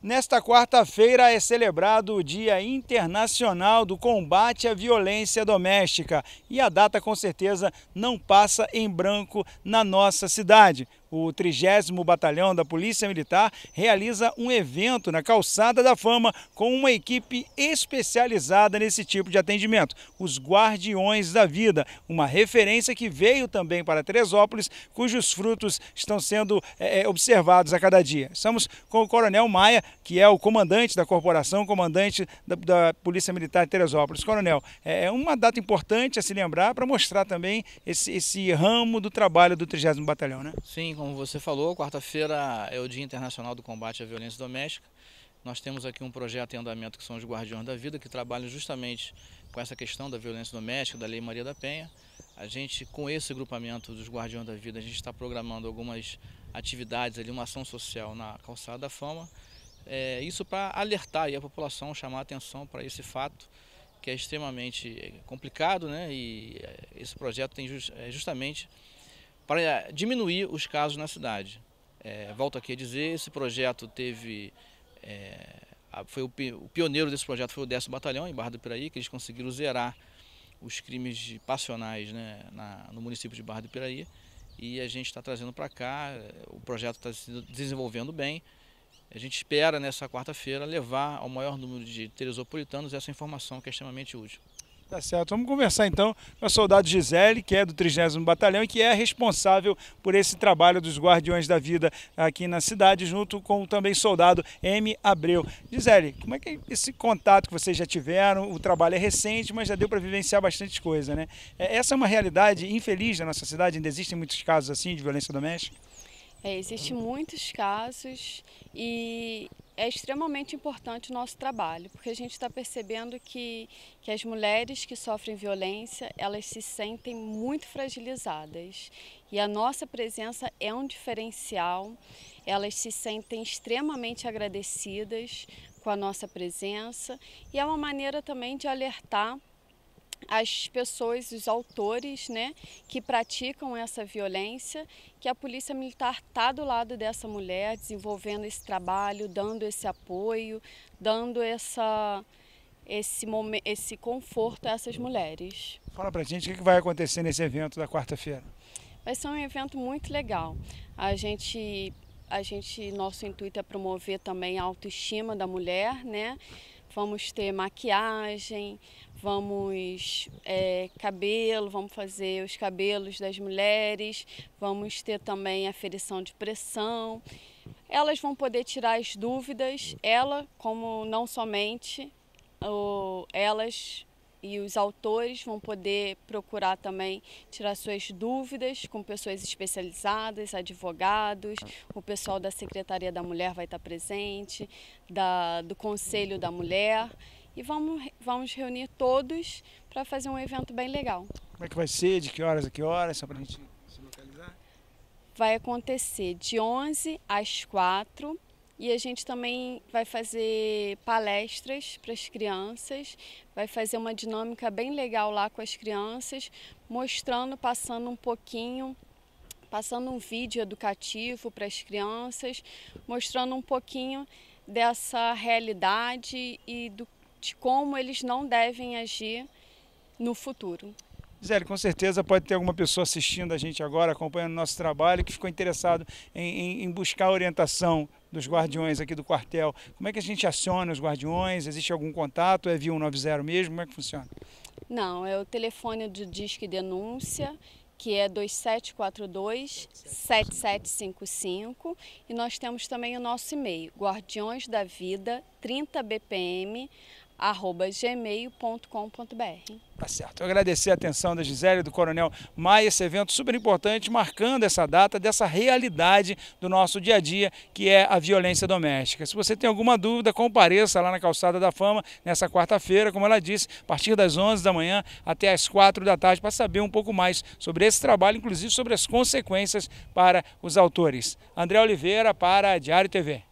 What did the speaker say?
Nesta quarta-feira é celebrado o Dia Internacional do Combate à Violência Doméstica e a data com certeza não passa em branco na nossa cidade o 30 Batalhão da Polícia Militar realiza um evento na Calçada da Fama com uma equipe especializada nesse tipo de atendimento, os Guardiões da Vida, uma referência que veio também para Teresópolis, cujos frutos estão sendo é, é observados a cada dia. Estamos com o Coronel Maia, que é o comandante da corporação, comandante da, da Polícia Militar de Teresópolis. Coronel, é, é uma data importante a se lembrar para mostrar também esse, esse ramo do trabalho do 30 Batalhão, né? Sim, como você falou, quarta-feira é o Dia Internacional do Combate à Violência Doméstica. Nós temos aqui um projeto em andamento que são os Guardiões da Vida, que trabalham justamente com essa questão da violência doméstica, da Lei Maria da Penha. A gente, com esse grupamento dos Guardiões da Vida, a gente está programando algumas atividades ali, uma ação social na Calçada da Fama. É, isso para alertar a população, chamar a atenção para esse fato que é extremamente é, complicado, né? E é, esse projeto tem just, é, justamente para eh, diminuir os casos na cidade. É, volto aqui a dizer, esse projeto teve... É, foi o, o, pioneiro desse projeto foi o 10 Batalhão, em Barra do Piraí, que eles conseguiram zerar os crimes passionais né, na, no município de Barra do Piraí. E a gente está trazendo para cá, eh, o projeto está se desenvolvendo bem. A gente espera, nessa quarta-feira, levar ao maior número de teresopolitanos essa informação que é extremamente útil. Tá certo. Vamos conversar então com a soldado Gisele, que é do 30 Batalhão e que é responsável por esse trabalho dos Guardiões da Vida aqui na cidade, junto com também soldado M. Abreu. Gisele, como é que é esse contato que vocês já tiveram? O trabalho é recente, mas já deu para vivenciar bastante coisa, né? É, essa é uma realidade infeliz da nossa cidade, ainda existem muitos casos assim de violência doméstica? É, Existem muitos casos e é extremamente importante o nosso trabalho, porque a gente está percebendo que, que as mulheres que sofrem violência, elas se sentem muito fragilizadas. E a nossa presença é um diferencial, elas se sentem extremamente agradecidas com a nossa presença e é uma maneira também de alertar as pessoas, os autores, né, que praticam essa violência, que a polícia militar está do lado dessa mulher, desenvolvendo esse trabalho, dando esse apoio, dando essa esse momento, esse conforto a essas mulheres. Fala pra gente o que vai acontecer nesse evento da quarta-feira. Vai ser um evento muito legal. A gente, a gente, nosso intuito é promover também a autoestima da mulher, né? vamos ter maquiagem, vamos é, cabelo, vamos fazer os cabelos das mulheres, vamos ter também aferição de pressão. Elas vão poder tirar as dúvidas, ela como não somente ou elas e os autores vão poder procurar também tirar suas dúvidas com pessoas especializadas, advogados, o pessoal da Secretaria da Mulher vai estar presente, da, do Conselho da Mulher. E vamos, vamos reunir todos para fazer um evento bem legal. Como é que vai ser? De que horas a que horas? Só para a gente se localizar? Vai acontecer de 11 às 4 e a gente também vai fazer palestras para as crianças, vai fazer uma dinâmica bem legal lá com as crianças, mostrando, passando um pouquinho passando um vídeo educativo para as crianças, mostrando um pouquinho dessa realidade e do, de como eles não devem agir no futuro. Gisele, com certeza pode ter alguma pessoa assistindo a gente agora, acompanhando o nosso trabalho, que ficou interessado em, em, em buscar orientação dos guardiões aqui do quartel? Como é que a gente aciona os guardiões? Existe algum contato? É via 190 mesmo? Como é que funciona? Não, é o telefone do Disque Denúncia, que é 2742-7755. E nós temos também o nosso e-mail, guardiões da vida 30 bpm gmail.com.br. Tá certo. Eu agradecer a atenção da Gisele e do Coronel Maia, esse evento super importante, marcando essa data dessa realidade do nosso dia a dia, que é a violência doméstica. Se você tem alguma dúvida, compareça lá na Calçada da Fama, nessa quarta-feira, como ela disse, a partir das 11 da manhã até as 4 da tarde, para saber um pouco mais sobre esse trabalho, inclusive sobre as consequências para os autores. André Oliveira para Diário TV.